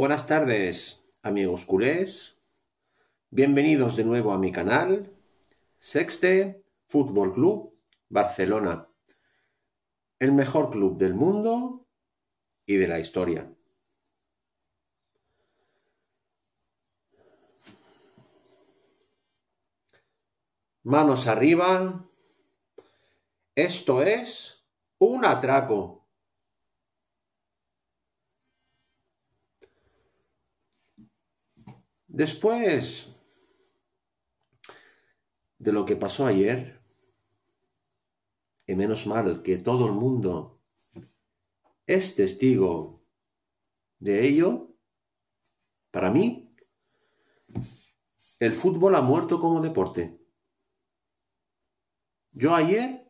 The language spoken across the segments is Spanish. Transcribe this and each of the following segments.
Buenas tardes, amigos culés. Bienvenidos de nuevo a mi canal, Sexte Fútbol Club Barcelona, el mejor club del mundo y de la historia. Manos arriba. Esto es un atraco. Después de lo que pasó ayer, y menos mal que todo el mundo es testigo de ello, para mí, el fútbol ha muerto como deporte. Yo ayer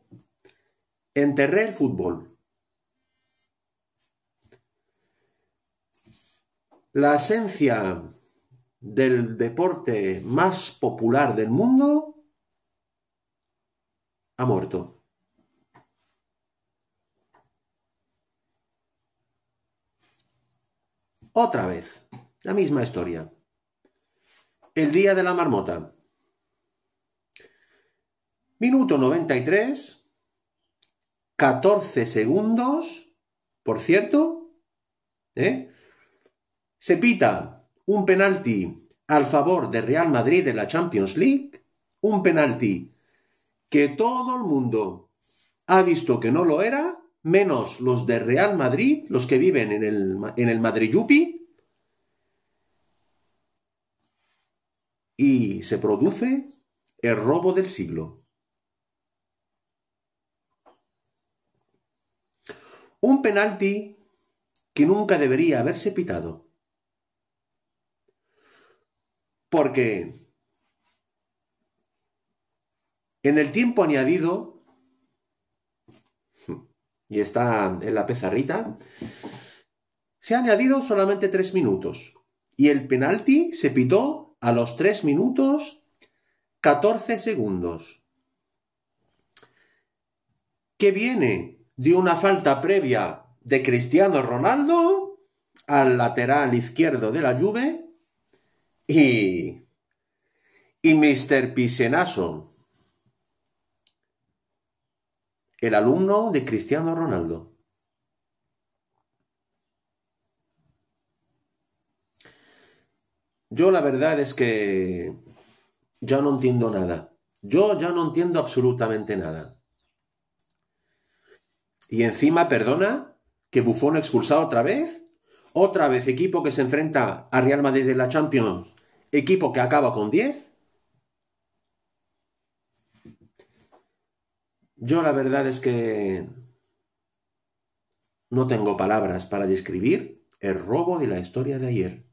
enterré el fútbol. La esencia del deporte más popular del mundo ha muerto. Otra vez, la misma historia. El día de la marmota. Minuto 93, 14 segundos, por cierto, ¿eh? se pita un penalti al favor de Real Madrid en la Champions League, un penalti que todo el mundo ha visto que no lo era, menos los de Real Madrid, los que viven en el, en el Madrid Yupi, y se produce el robo del siglo. Un penalti que nunca debería haberse pitado. Porque en el tiempo añadido, y está en la pezarrita, se ha añadido solamente tres minutos. Y el penalti se pitó a los 3 minutos 14 segundos. Que viene de una falta previa de Cristiano Ronaldo al lateral izquierdo de la Juve y, y Mr. Pisenaso, el alumno de Cristiano Ronaldo. Yo la verdad es que ya no entiendo nada. Yo ya no entiendo absolutamente nada. Y encima, perdona, que Bufón expulsado otra vez. Otra vez, equipo que se enfrenta a Real Madrid de la Champions equipo que acaba con 10. Yo la verdad es que no tengo palabras para describir el robo de la historia de ayer.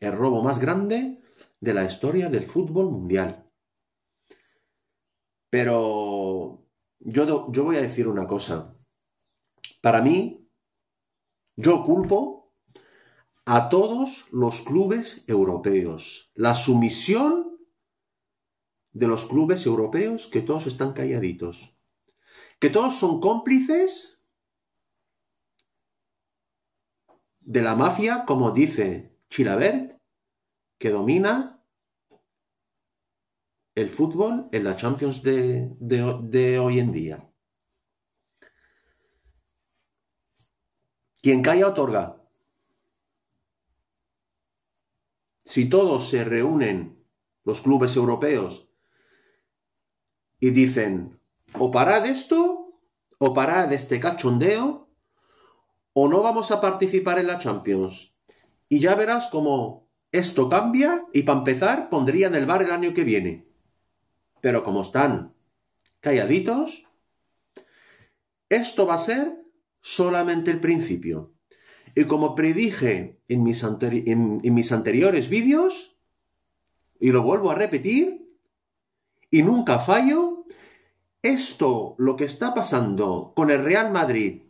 El robo más grande de la historia del fútbol mundial. Pero yo, yo voy a decir una cosa. Para mí, yo culpo a todos los clubes europeos. La sumisión de los clubes europeos, que todos están calladitos. Que todos son cómplices de la mafia, como dice Chilabert, que domina el fútbol en la Champions de, de hoy en día. Quien calla otorga. si todos se reúnen, los clubes europeos, y dicen, o parad esto, o parad este cachondeo, o no vamos a participar en la Champions. Y ya verás cómo esto cambia y para empezar pondrían el bar el año que viene. Pero como están calladitos, esto va a ser solamente el principio. Y como predije en mis, anteriores vídeos, y lo vuelvo a repetir, y nunca fallo, esto, lo que está pasando con el Real Madrid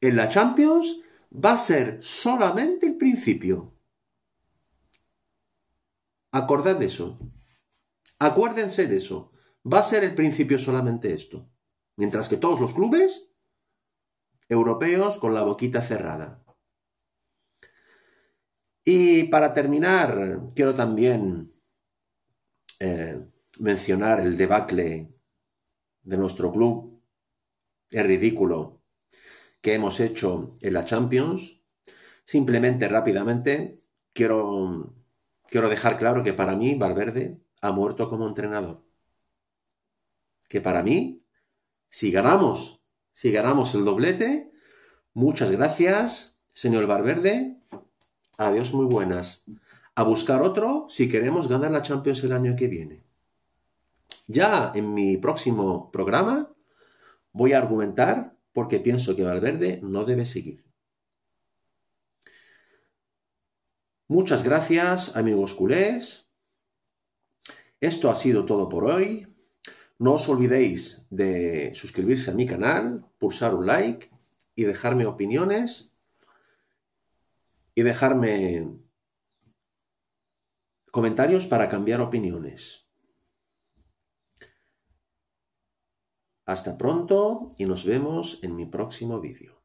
en la Champions, va a ser solamente el principio. Acordad de eso. Acuérdense de eso. Va a ser el principio solamente esto. Mientras que todos los clubes europeos con la boquita cerrada. Y para terminar, quiero también eh, mencionar el debacle de nuestro club, el ridículo que hemos hecho en la Champions. Simplemente rápidamente quiero, quiero dejar claro que para mí Valverde ha muerto como entrenador. Que para mí, si ganamos, si ganamos el doblete, muchas gracias, señor Valverde, Adiós, muy buenas. A buscar otro si queremos ganar la Champions el año que viene. Ya en mi próximo programa voy a argumentar porque pienso que Valverde no debe seguir. Muchas gracias, amigos culés. Esto ha sido todo por hoy. No os olvidéis de suscribirse a mi canal, pulsar un like y dejarme opiniones y dejarme comentarios para cambiar opiniones. Hasta pronto y nos vemos en mi próximo vídeo.